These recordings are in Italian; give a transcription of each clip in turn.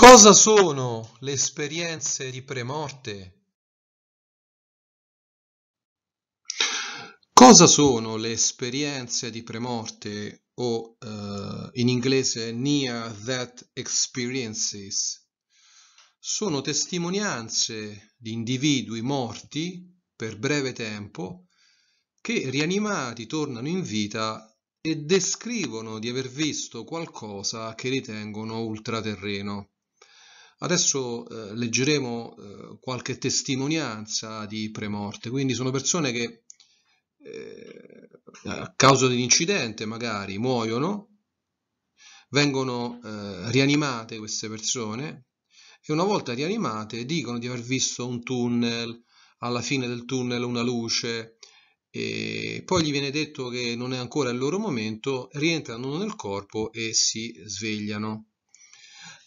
Cosa sono le esperienze di premorte? Cosa sono le esperienze di premorte o uh, in inglese near that experiences? Sono testimonianze di individui morti per breve tempo che rianimati tornano in vita e descrivono di aver visto qualcosa che ritengono ultraterreno. Adesso eh, leggeremo eh, qualche testimonianza di premorte, quindi sono persone che eh, a causa di un incidente magari muoiono, vengono eh, rianimate queste persone e una volta rianimate dicono di aver visto un tunnel, alla fine del tunnel una luce, e poi gli viene detto che non è ancora il loro momento, rientrano nel corpo e si svegliano.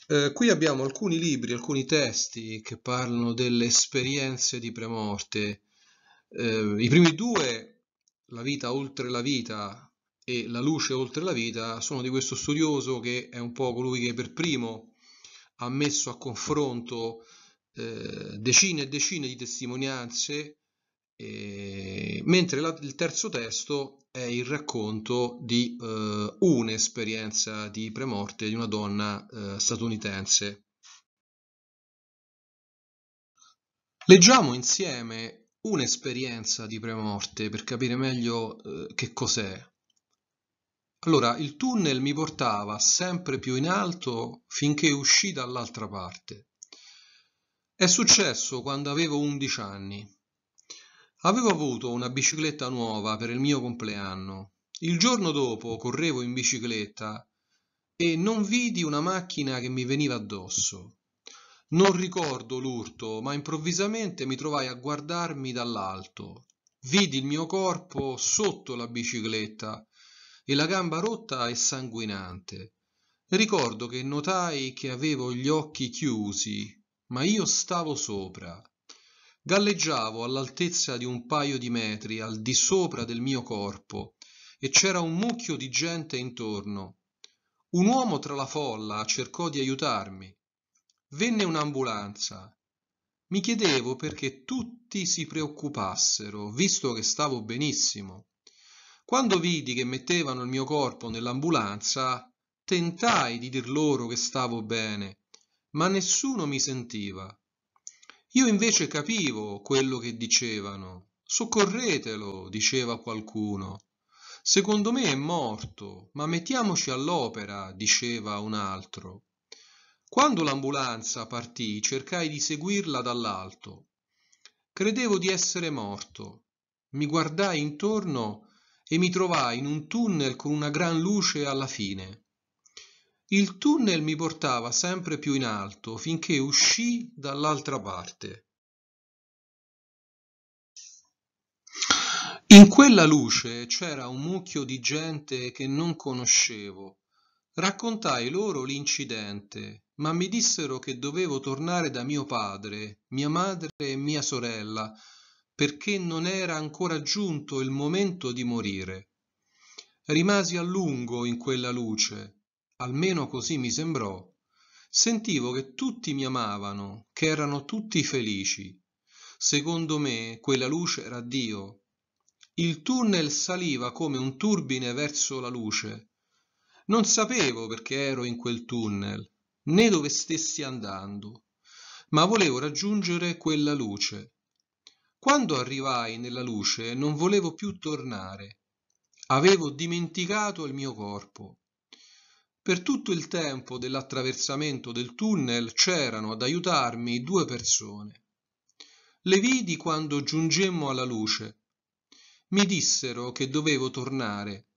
Eh, qui abbiamo alcuni libri, alcuni testi che parlano delle esperienze di premorte. Eh, I primi due, La vita oltre la vita e La luce oltre la vita, sono di questo studioso che è un po' colui che per primo ha messo a confronto eh, decine e decine di testimonianze e... Eh, mentre la, il terzo testo è il racconto di eh, un'esperienza di premorte di una donna eh, statunitense. Leggiamo insieme un'esperienza di premorte per capire meglio eh, che cos'è. Allora, il tunnel mi portava sempre più in alto finché uscì dall'altra parte. È successo quando avevo 11 anni. Avevo avuto una bicicletta nuova per il mio compleanno. Il giorno dopo correvo in bicicletta e non vidi una macchina che mi veniva addosso. Non ricordo l'urto, ma improvvisamente mi trovai a guardarmi dall'alto. Vidi il mio corpo sotto la bicicletta e la gamba rotta e sanguinante. Ricordo che notai che avevo gli occhi chiusi, ma io stavo sopra galleggiavo all'altezza di un paio di metri al di sopra del mio corpo e c'era un mucchio di gente intorno un uomo tra la folla cercò di aiutarmi venne un'ambulanza mi chiedevo perché tutti si preoccupassero visto che stavo benissimo quando vidi che mettevano il mio corpo nell'ambulanza tentai di dir loro che stavo bene ma nessuno mi sentiva io invece capivo quello che dicevano. Soccorretelo, diceva qualcuno. Secondo me è morto, ma mettiamoci all'opera, diceva un altro. Quando l'ambulanza partì cercai di seguirla dall'alto. Credevo di essere morto. Mi guardai intorno e mi trovai in un tunnel con una gran luce alla fine il tunnel mi portava sempre più in alto finché uscii dall'altra parte. In quella luce c'era un mucchio di gente che non conoscevo. Raccontai loro l'incidente, ma mi dissero che dovevo tornare da mio padre, mia madre e mia sorella, perché non era ancora giunto il momento di morire. Rimasi a lungo in quella luce, almeno così mi sembrò, sentivo che tutti mi amavano, che erano tutti felici. Secondo me quella luce era Dio. Il tunnel saliva come un turbine verso la luce. Non sapevo perché ero in quel tunnel, né dove stessi andando, ma volevo raggiungere quella luce. Quando arrivai nella luce non volevo più tornare. Avevo dimenticato il mio corpo. Per tutto il tempo dell'attraversamento del tunnel c'erano ad aiutarmi due persone. Le vidi quando giungemmo alla luce. Mi dissero che dovevo tornare.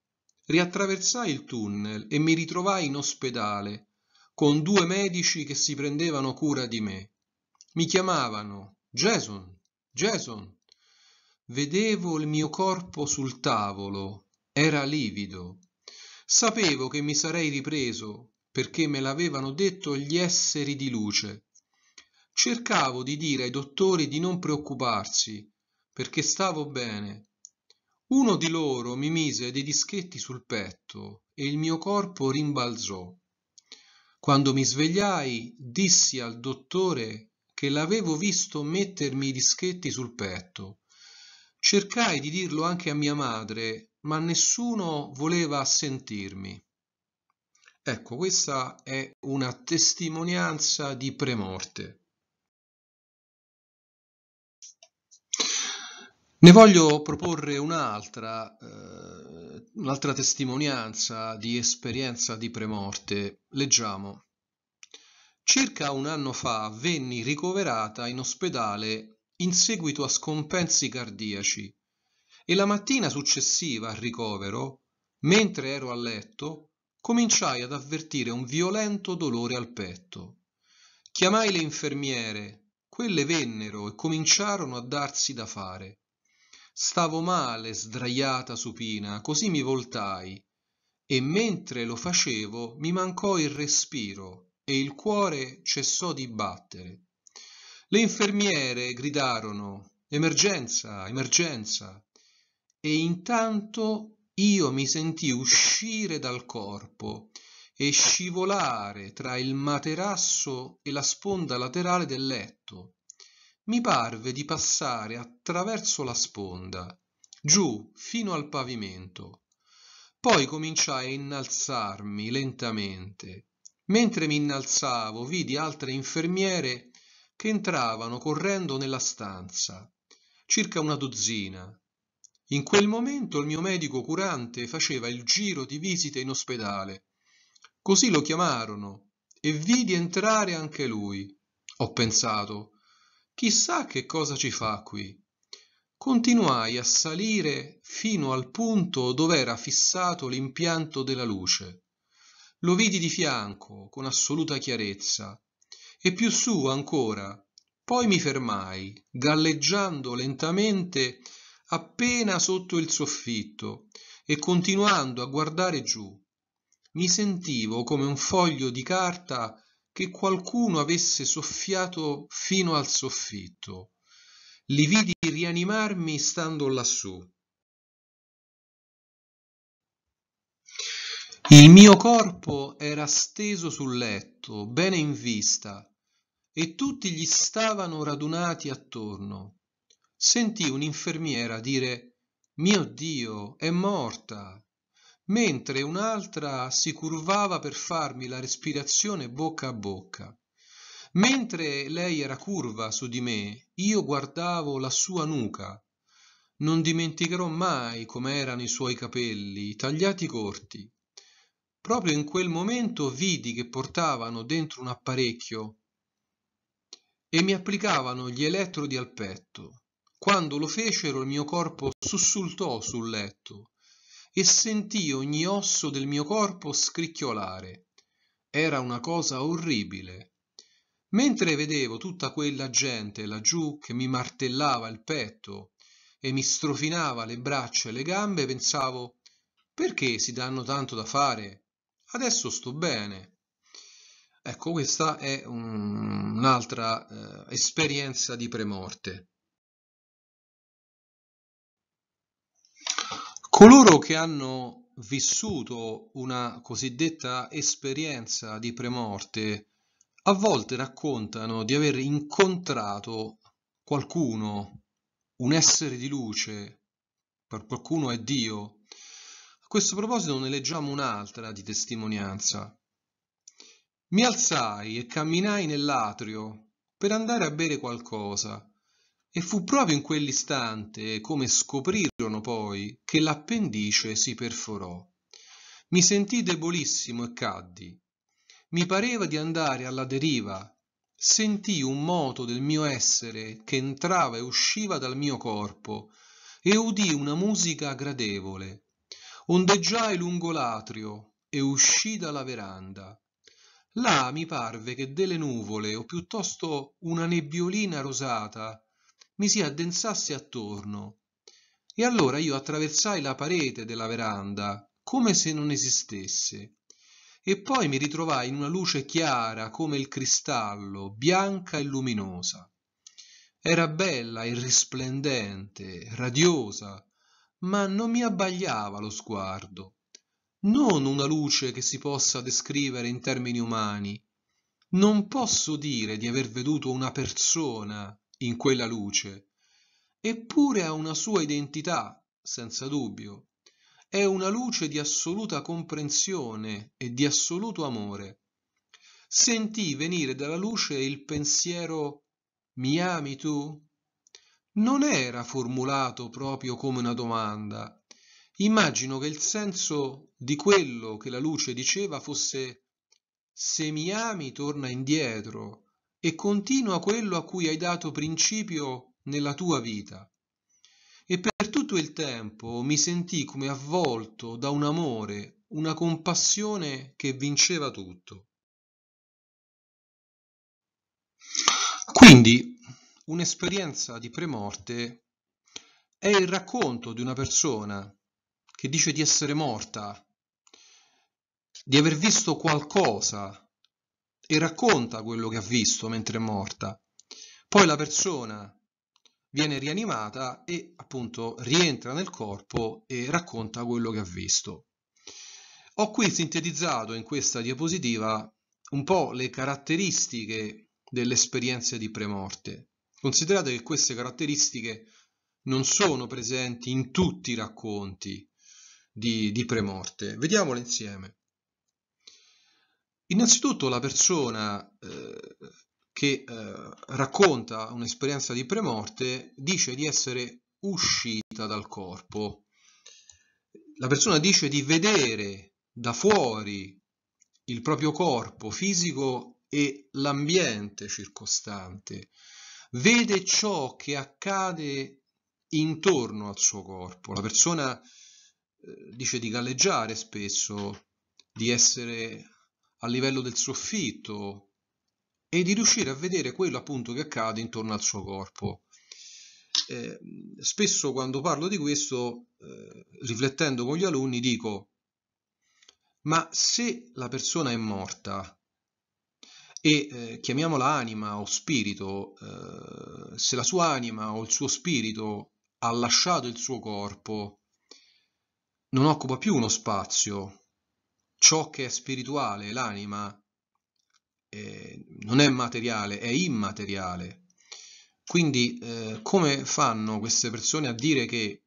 Riattraversai il tunnel e mi ritrovai in ospedale, con due medici che si prendevano cura di me. Mi chiamavano Jason, Jason. Vedevo il mio corpo sul tavolo, era livido sapevo che mi sarei ripreso perché me l'avevano detto gli esseri di luce cercavo di dire ai dottori di non preoccuparsi perché stavo bene uno di loro mi mise dei dischetti sul petto e il mio corpo rimbalzò quando mi svegliai dissi al dottore che l'avevo visto mettermi i dischetti sul petto cercai di dirlo anche a mia madre ma nessuno voleva sentirmi. Ecco, questa è una testimonianza di premorte. Ne voglio proporre un'altra, eh, un'altra testimonianza di esperienza di premorte. Leggiamo. Circa un anno fa venni ricoverata in ospedale in seguito a scompensi cardiaci e la mattina successiva al ricovero, mentre ero a letto, cominciai ad avvertire un violento dolore al petto. Chiamai le infermiere, quelle vennero e cominciarono a darsi da fare. Stavo male, sdraiata supina, così mi voltai e mentre lo facevo mi mancò il respiro e il cuore cessò di battere. Le infermiere gridarono Emergenza, emergenza e intanto io mi sentii uscire dal corpo e scivolare tra il materasso e la sponda laterale del letto. Mi parve di passare attraverso la sponda, giù fino al pavimento. Poi cominciai a innalzarmi lentamente. Mentre mi innalzavo, vidi altre infermiere che entravano correndo nella stanza, circa una dozzina, in quel momento il mio medico curante faceva il giro di visite in ospedale. Così lo chiamarono e vidi entrare anche lui. Ho pensato, chissà che cosa ci fa qui. Continuai a salire fino al punto dove era fissato l'impianto della luce. Lo vidi di fianco, con assoluta chiarezza, e più su ancora. Poi mi fermai, galleggiando lentamente appena sotto il soffitto e continuando a guardare giù mi sentivo come un foglio di carta che qualcuno avesse soffiato fino al soffitto li vidi rianimarmi stando lassù il mio corpo era steso sul letto bene in vista e tutti gli stavano radunati attorno sentì un'infermiera dire mio dio è morta mentre un'altra si curvava per farmi la respirazione bocca a bocca mentre lei era curva su di me io guardavo la sua nuca non dimenticherò mai com'erano i suoi capelli tagliati corti proprio in quel momento vidi che portavano dentro un apparecchio e mi applicavano gli elettrodi al petto quando lo fecero il mio corpo sussultò sul letto e sentì ogni osso del mio corpo scricchiolare. Era una cosa orribile. Mentre vedevo tutta quella gente laggiù che mi martellava il petto e mi strofinava le braccia e le gambe, pensavo perché si danno tanto da fare? Adesso sto bene. Ecco, questa è un'altra eh, esperienza di premorte. Coloro che hanno vissuto una cosiddetta esperienza di premorte a volte raccontano di aver incontrato qualcuno, un essere di luce, per qualcuno è Dio. A questo proposito ne leggiamo un'altra di testimonianza. Mi alzai e camminai nell'atrio per andare a bere qualcosa e fu proprio in quell'istante, come scoprirono poi, che l'appendice si perforò. Mi sentii debolissimo e caddi. Mi pareva di andare alla deriva. Sentii un moto del mio essere che entrava e usciva dal mio corpo e udii una musica gradevole. Ondeggiai lungo l'atrio e uscii dalla veranda. Là mi parve che delle nuvole, o piuttosto una nebbiolina rosata, mi si addensasse attorno. E allora io attraversai la parete della veranda, come se non esistesse, e poi mi ritrovai in una luce chiara come il cristallo, bianca e luminosa. Era bella e risplendente, radiosa, ma non mi abbagliava lo sguardo. Non una luce che si possa descrivere in termini umani. Non posso dire di aver veduto una persona, in quella luce, eppure ha una sua identità, senza dubbio. È una luce di assoluta comprensione e di assoluto amore. Sentì venire dalla luce il pensiero Mi ami tu? Non era formulato proprio come una domanda. Immagino che il senso di quello che la luce diceva fosse Se mi ami torna indietro, e continua quello a cui hai dato principio nella tua vita. E per tutto il tempo mi sentì come avvolto da un amore, una compassione che vinceva tutto. Quindi, un'esperienza di premorte è il racconto di una persona che dice di essere morta, di aver visto qualcosa e racconta quello che ha visto mentre è morta. Poi la persona viene rianimata e appunto rientra nel corpo e racconta quello che ha visto. Ho qui sintetizzato in questa diapositiva un po' le caratteristiche dell'esperienza di premorte. Considerate che queste caratteristiche non sono presenti in tutti i racconti di, di premorte. Vediamole insieme. Innanzitutto la persona eh, che eh, racconta un'esperienza di premorte dice di essere uscita dal corpo. La persona dice di vedere da fuori il proprio corpo fisico e l'ambiente circostante. Vede ciò che accade intorno al suo corpo. La persona eh, dice di galleggiare spesso, di essere a livello del soffitto e di riuscire a vedere quello appunto che accade intorno al suo corpo. Eh, spesso quando parlo di questo, eh, riflettendo con gli alunni, dico, ma se la persona è morta e eh, chiamiamola anima o spirito, eh, se la sua anima o il suo spirito ha lasciato il suo corpo, non occupa più uno spazio, ciò che è spirituale, l'anima, eh, non è materiale, è immateriale. Quindi eh, come fanno queste persone a dire che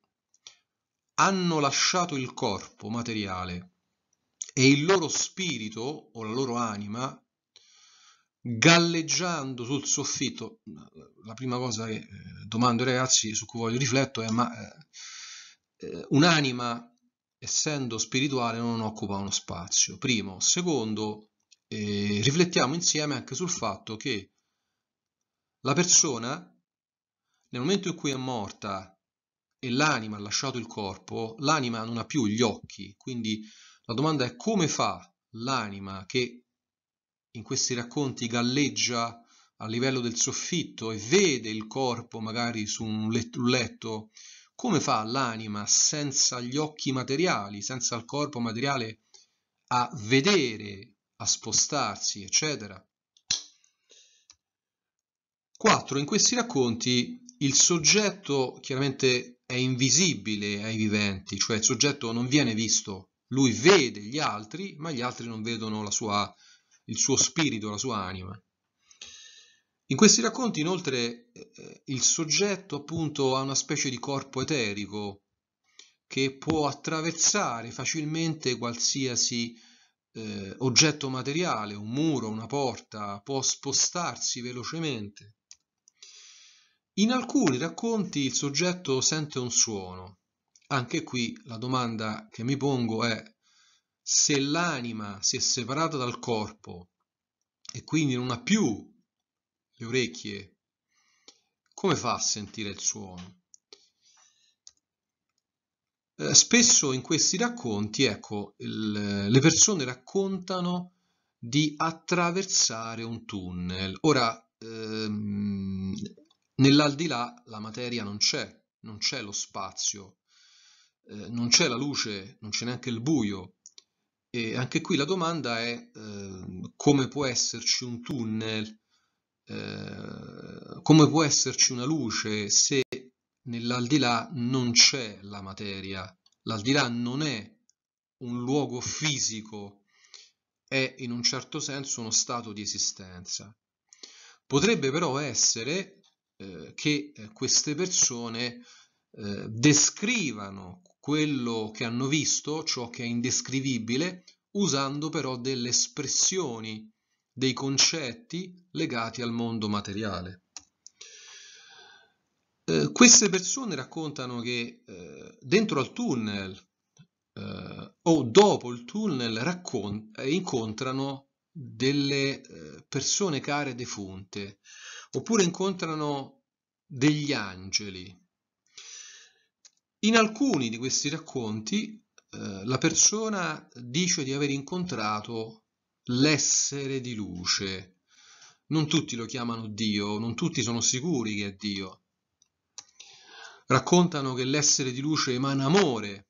hanno lasciato il corpo materiale e il loro spirito o la loro anima galleggiando sul soffitto? La prima cosa che eh, domando ai ragazzi su cui voglio rifletto è ma eh, eh un'anima essendo spirituale, non occupa uno spazio. Primo. Secondo, eh, riflettiamo insieme anche sul fatto che la persona, nel momento in cui è morta e l'anima ha lasciato il corpo, l'anima non ha più gli occhi. Quindi la domanda è come fa l'anima che in questi racconti galleggia a livello del soffitto e vede il corpo magari su un letto, come fa l'anima senza gli occhi materiali, senza il corpo materiale a vedere, a spostarsi, eccetera. 4. In questi racconti il soggetto chiaramente è invisibile ai viventi, cioè il soggetto non viene visto, lui vede gli altri, ma gli altri non vedono sua, il suo spirito, la sua anima. In questi racconti inoltre eh, il soggetto appunto ha una specie di corpo eterico che può attraversare facilmente qualsiasi eh, oggetto materiale, un muro, una porta, può spostarsi velocemente. In alcuni racconti il soggetto sente un suono. Anche qui la domanda che mi pongo è se l'anima si è separata dal corpo e quindi non ha più le orecchie, come fa a sentire il suono? Eh, spesso in questi racconti, ecco, il, le persone raccontano di attraversare un tunnel. Ora, ehm, nell'aldilà la materia non c'è, non c'è lo spazio, eh, non c'è la luce, non c'è neanche il buio. E anche qui la domanda è eh, come può esserci un tunnel eh, come può esserci una luce se nell'aldilà non c'è la materia, l'aldilà non è un luogo fisico, è in un certo senso uno stato di esistenza. Potrebbe però essere eh, che eh, queste persone eh, descrivano quello che hanno visto, ciò che è indescrivibile, usando però delle espressioni dei concetti legati al mondo materiale. Eh, queste persone raccontano che eh, dentro al tunnel eh, o dopo il tunnel eh, incontrano delle eh, persone care defunte oppure incontrano degli angeli. In alcuni di questi racconti eh, la persona dice di aver incontrato l'essere di luce. Non tutti lo chiamano Dio, non tutti sono sicuri che è Dio. Raccontano che l'essere di luce emana amore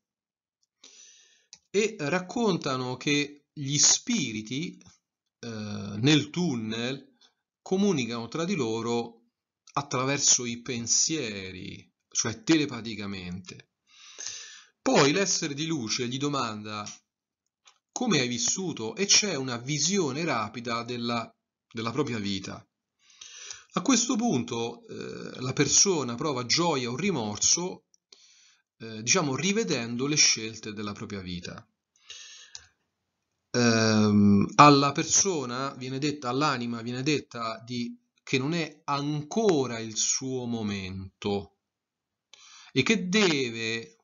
e raccontano che gli spiriti eh, nel tunnel comunicano tra di loro attraverso i pensieri, cioè telepaticamente. Poi l'essere di luce gli domanda come hai vissuto e c'è una visione rapida della, della propria vita. A questo punto eh, la persona prova gioia o rimorso, eh, diciamo, rivedendo le scelte della propria vita. Ehm, alla persona viene detta, all'anima viene detta di, che non è ancora il suo momento e che deve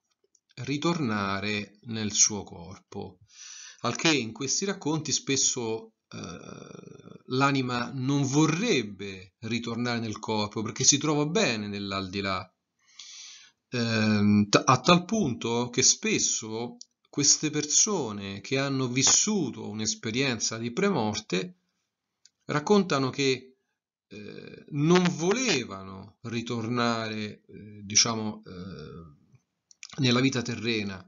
ritornare nel suo corpo al che in questi racconti spesso eh, l'anima non vorrebbe ritornare nel corpo perché si trova bene nell'aldilà, eh, a tal punto che spesso queste persone che hanno vissuto un'esperienza di premorte raccontano che eh, non volevano ritornare, eh, diciamo, eh, nella vita terrena,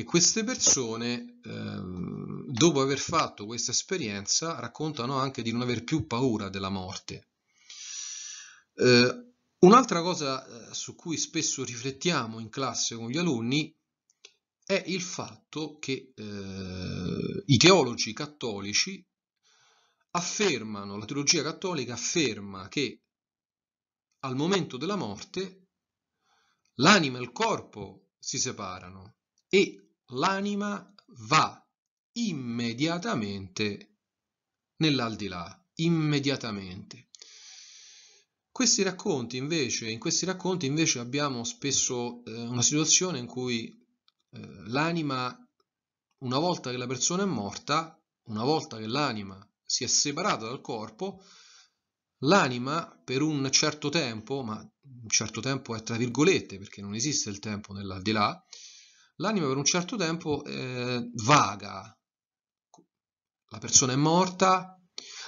e queste persone, ehm, dopo aver fatto questa esperienza, raccontano anche di non aver più paura della morte. Eh, un'altra cosa eh, su cui spesso riflettiamo in classe con gli alunni è il fatto che eh, i teologi cattolici affermano, la teologia cattolica afferma che al momento della morte l'anima e il corpo si separano e l'anima va immediatamente nell'aldilà, immediatamente. Questi racconti invece, in questi racconti invece abbiamo spesso eh, una situazione in cui eh, l'anima, una volta che la persona è morta, una volta che l'anima si è separata dal corpo, l'anima per un certo tempo, ma un certo tempo è tra virgolette perché non esiste il tempo nell'aldilà, l'anima per un certo tempo eh, vaga, la persona è morta,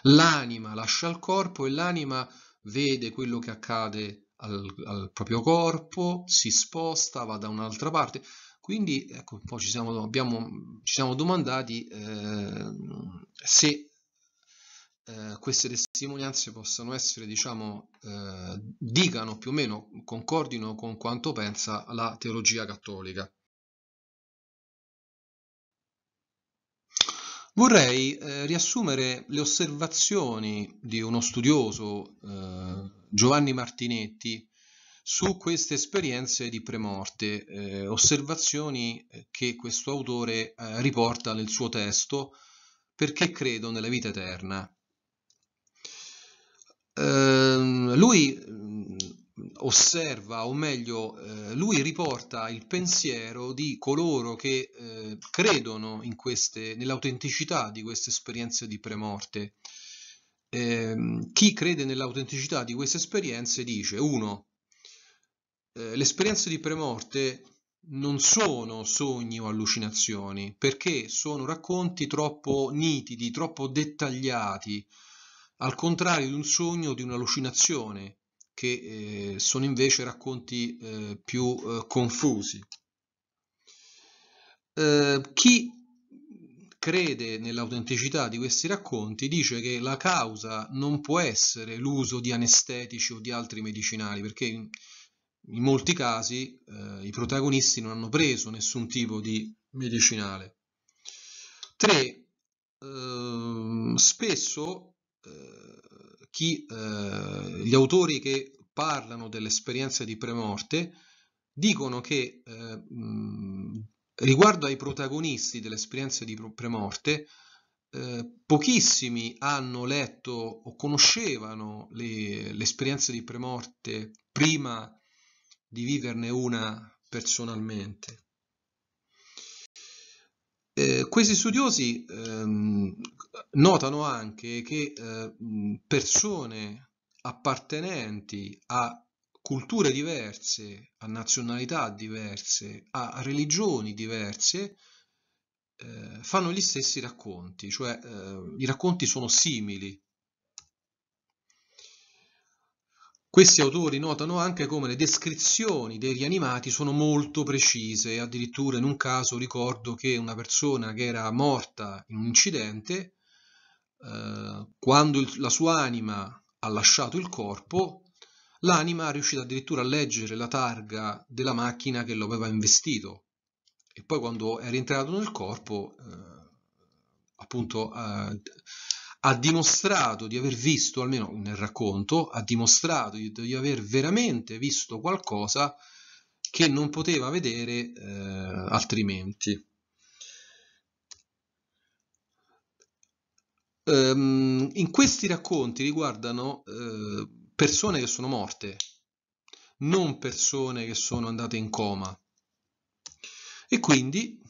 l'anima lascia il corpo e l'anima vede quello che accade al, al, proprio corpo, si sposta, va da un'altra parte. Quindi ecco, un po' ci siamo, abbiamo, ci siamo domandati eh, se eh, queste testimonianze possano essere, diciamo, eh, dicano più o meno, concordino con quanto pensa la teologia cattolica. Vorrei eh, riassumere le osservazioni di uno studioso, eh, Giovanni Martinetti, su queste esperienze di premorte, eh, osservazioni eh, che questo autore eh, riporta nel suo testo perché credo nella vita eterna. Ehm, lui osserva, o meglio, eh, lui riporta il pensiero di coloro che eh, credono nell'autenticità di queste esperienze di premorte. Eh, chi crede nell'autenticità di queste esperienze dice, uno, eh, le esperienze di premorte non sono sogni o allucinazioni, perché sono racconti troppo nitidi, troppo dettagliati, al contrario di un sogno o di un'allucinazione, che eh, sono invece racconti eh, più eh, confusi. Eh, chi crede nell'autenticità di questi racconti dice che la causa non può essere l'uso di anestetici o di altri medicinali, perché in, in molti casi eh, i protagonisti non hanno preso nessun tipo di medicinale. 3. Ehm, spesso eh, chi, eh, gli autori che parlano dell'esperienza di premorte dicono che eh, mh, riguardo ai protagonisti dell'esperienza di premorte eh, pochissimi hanno letto o conoscevano l'esperienza di premorte prima di viverne una personalmente. Eh, questi studiosi ehm, notano anche che eh, persone appartenenti a culture diverse, a nazionalità diverse, a religioni diverse, eh, fanno gli stessi racconti, cioè eh, i racconti sono simili, Questi autori notano anche come le descrizioni dei rianimati sono molto precise, addirittura in un caso ricordo che una persona che era morta in un incidente, eh, quando il, la sua anima ha lasciato il corpo, l'anima è riuscita addirittura a leggere la targa della macchina che lo aveva investito e poi quando è rientrato nel corpo eh, appunto eh, ha dimostrato di aver visto, almeno nel racconto, ha dimostrato di, di aver veramente visto qualcosa che non poteva vedere eh, altrimenti. Um, in questi racconti riguardano eh, persone che sono morte, non persone che sono andate in coma. E quindi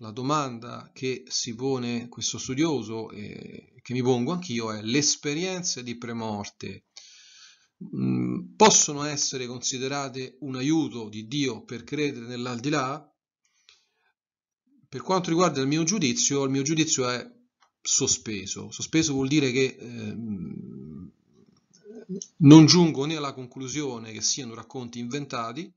la domanda che si pone questo studioso e che mi pongo anch'io è le esperienze di premorte mm, possono essere considerate un aiuto di Dio per credere nell'aldilà? Per quanto riguarda il mio giudizio, il mio giudizio è sospeso. Sospeso vuol dire che eh, non giungo né alla conclusione che siano racconti inventati,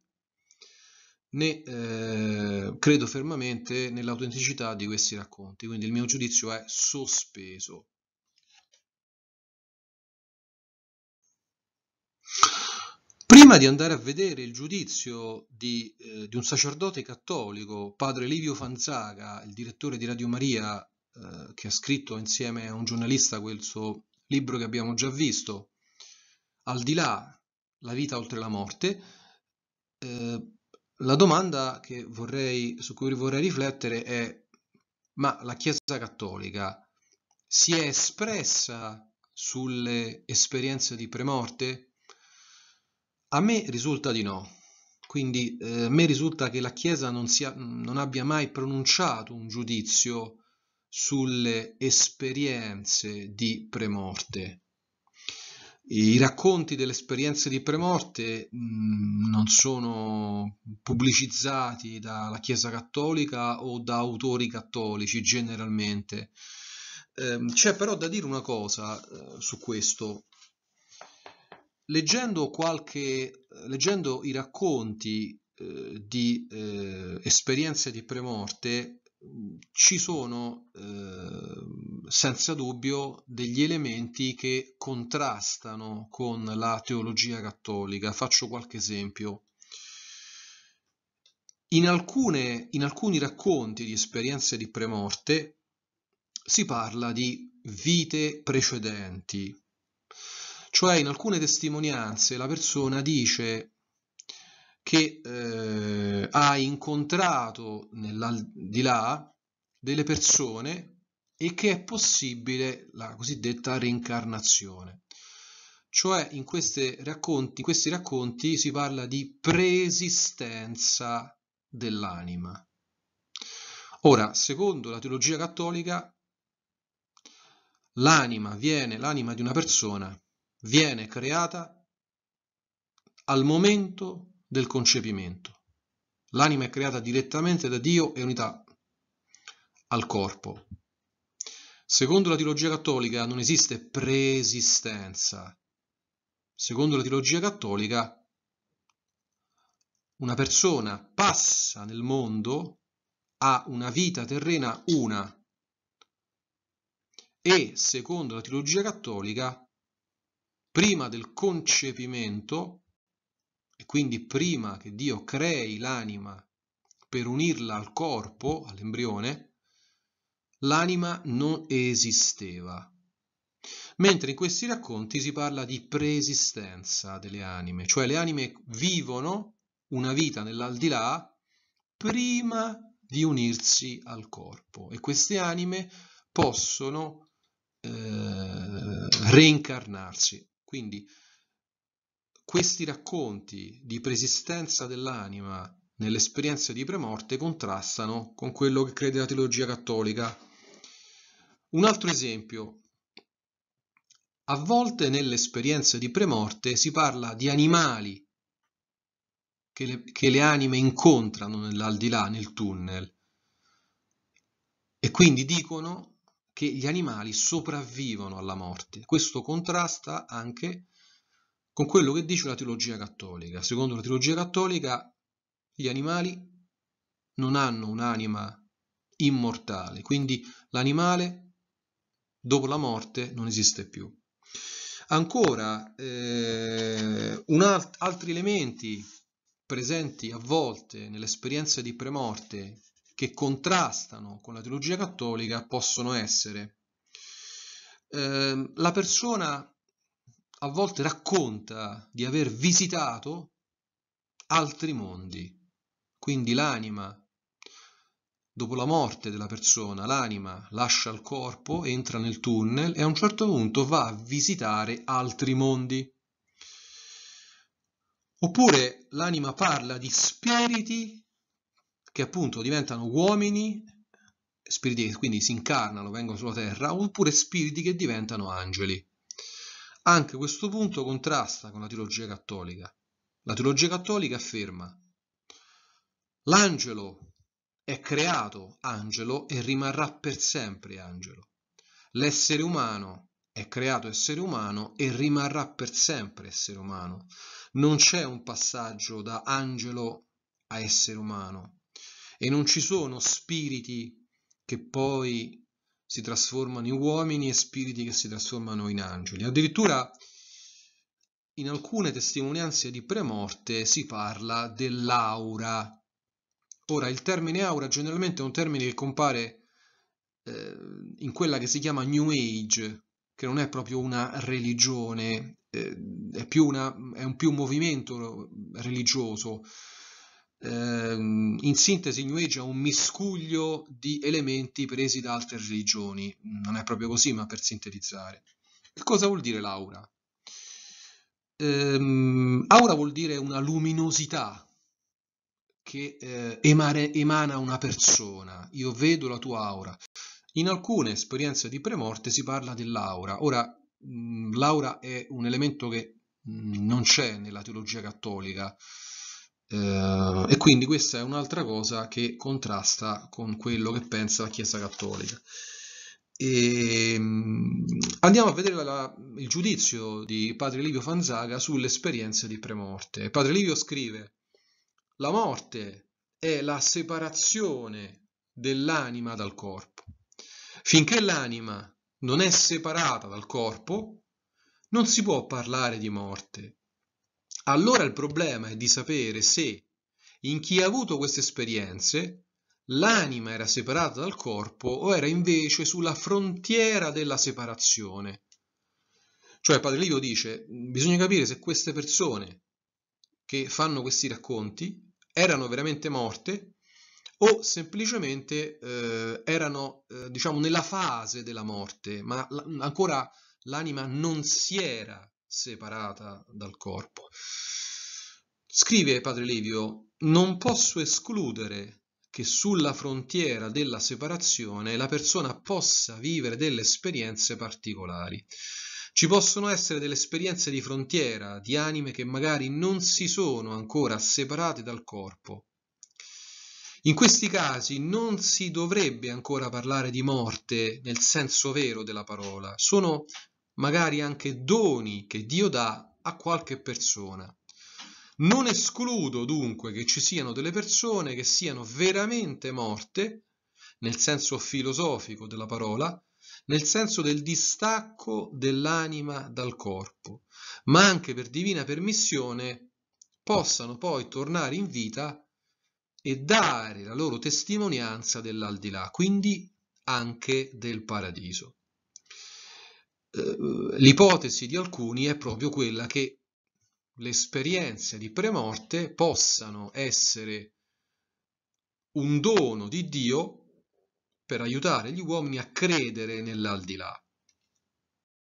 né eh, credo fermamente nell'autenticità di questi racconti, quindi il mio giudizio è sospeso. Prima di andare a vedere il giudizio di, eh, di un sacerdote cattolico, padre Livio Fanzaga, il direttore di Radio Maria, eh, che ha scritto insieme a un giornalista quel suo libro che abbiamo già visto, Al di là, la vita oltre la morte, eh, la domanda vorrei, su cui vorrei riflettere è, ma la Chiesa Cattolica si è espressa sulle esperienze di premorte? A me risulta di no. Quindi eh, a me risulta che la Chiesa non, sia, non abbia mai pronunciato un giudizio sulle esperienze di premorte. I racconti delle esperienze di premorte mm, non sono pubblicizzati dalla Chiesa Cattolica o da autori cattolici generalmente. Ehm, c'è però da dire una cosa eh, su questo. Leggendo, qualche, leggendo i racconti eh, di eh, esperienze di premorte, ci sono eh, senza dubbio degli elementi che contrastano con la teologia cattolica. Faccio qualche esempio. In, alcune, in alcuni racconti di esperienze di premorte si parla di vite precedenti, cioè in alcune testimonianze la persona dice che eh, ha incontrato nell'aldilà delle persone e che è possibile la cosiddetta reincarnazione. Cioè in, racconti, in questi racconti si parla di preesistenza dell'anima. Ora, secondo la teologia cattolica, l'anima viene, l'anima di una persona viene creata al momento del concepimento. L'anima è creata direttamente da Dio e unità al corpo. Secondo la teologia cattolica non esiste preesistenza. Secondo la teologia cattolica una persona passa nel mondo a una vita terrena una e secondo la teologia cattolica prima del concepimento quindi prima che Dio crei l'anima per unirla al corpo, all'embrione, l'anima non esisteva. Mentre in questi racconti si parla di preesistenza delle anime, cioè le anime vivono una vita nell'aldilà prima di unirsi al corpo e queste anime possono eh, reincarnarsi. Quindi questi racconti di preesistenza dell'anima nell'esperienza di premorte contrastano con quello che crede la teologia cattolica. Un altro esempio. A volte nell'esperienza di premorte si parla di animali che le, che le anime incontrano nell'aldilà, nel tunnel, e quindi dicono che gli animali sopravvivono alla morte. Questo contrasta anche con quello che dice la teologia cattolica. Secondo la teologia cattolica gli animali non hanno un'anima immortale, quindi l'animale dopo la morte non esiste più. Ancora, eh, alt altri elementi presenti a volte nell'esperienza di premorte che contrastano con la teologia cattolica possono essere eh, la persona a volte racconta di aver visitato altri mondi. Quindi l'anima, dopo la morte della persona, l'anima lascia il corpo, entra nel tunnel e a un certo punto va a visitare altri mondi. Oppure l'anima parla di spiriti che appunto diventano uomini, spiriti che quindi si incarnano, vengono sulla terra, oppure spiriti che diventano angeli. Anche questo punto contrasta con la teologia cattolica. La teologia cattolica afferma l'angelo è creato angelo e rimarrà per sempre angelo. L'essere umano è creato essere umano e rimarrà per sempre essere umano. Non c'è un passaggio da angelo a essere umano e non ci sono spiriti che poi si trasformano in uomini e spiriti che si trasformano in angeli. Addirittura in alcune testimonianze di premorte si parla dell'aura. Ora, il termine aura generalmente è un termine che compare eh, in quella che si chiama New Age, che non è proprio una religione, eh, è, una, è un più un movimento religioso, Ehm, in sintesi New Age è un miscuglio di elementi presi da altre religioni, non è proprio così, ma per sintetizzare. cosa vuol dire l'aura? Ehm, aura vuol dire una luminosità che eh, emare, emana una persona, io vedo la tua aura. In alcune esperienze di premorte si parla dell'aura, ora mh, mm, l'aura è un elemento che mh, mm, non c'è nella teologia cattolica, eh, e quindi questa è un'altra cosa che contrasta con quello che pensa la Chiesa Cattolica. E, ehm, andiamo a vedere la, il giudizio di Padre Livio Fanzaga sull'esperienza di premorte. Padre Livio scrive: La morte è la separazione dell'anima dal corpo. Finché l'anima non è separata dal corpo, non si può parlare di morte, allora il problema è di sapere se in chi ha avuto queste esperienze l'anima era separata dal corpo o era invece sulla frontiera della separazione. Cioè Padre Livio dice, bisogna capire se queste persone che fanno questi racconti erano veramente morte o semplicemente eh, erano eh, diciamo nella fase della morte, ma ancora l'anima non si era separata dal corpo. Scrive Padre Livio, non posso escludere che sulla frontiera della separazione la persona possa vivere delle esperienze particolari. Ci possono essere delle esperienze di frontiera, di anime che magari non si sono ancora separate dal corpo. In questi casi non si dovrebbe ancora parlare di morte nel senso vero della parola, sono magari anche doni che Dio dà a qualche persona. Non escludo dunque che ci siano delle persone che siano veramente morte, nel senso filosofico della parola, nel senso del distacco dell'anima dal corpo, ma anche per divina permissione possano poi tornare in vita e dare la loro testimonianza dell'aldilà, quindi anche del paradiso. Eh, l'ipotesi di alcuni è proprio quella che le esperienze di premorte possano essere un dono di Dio per aiutare gli uomini a credere nell'aldilà.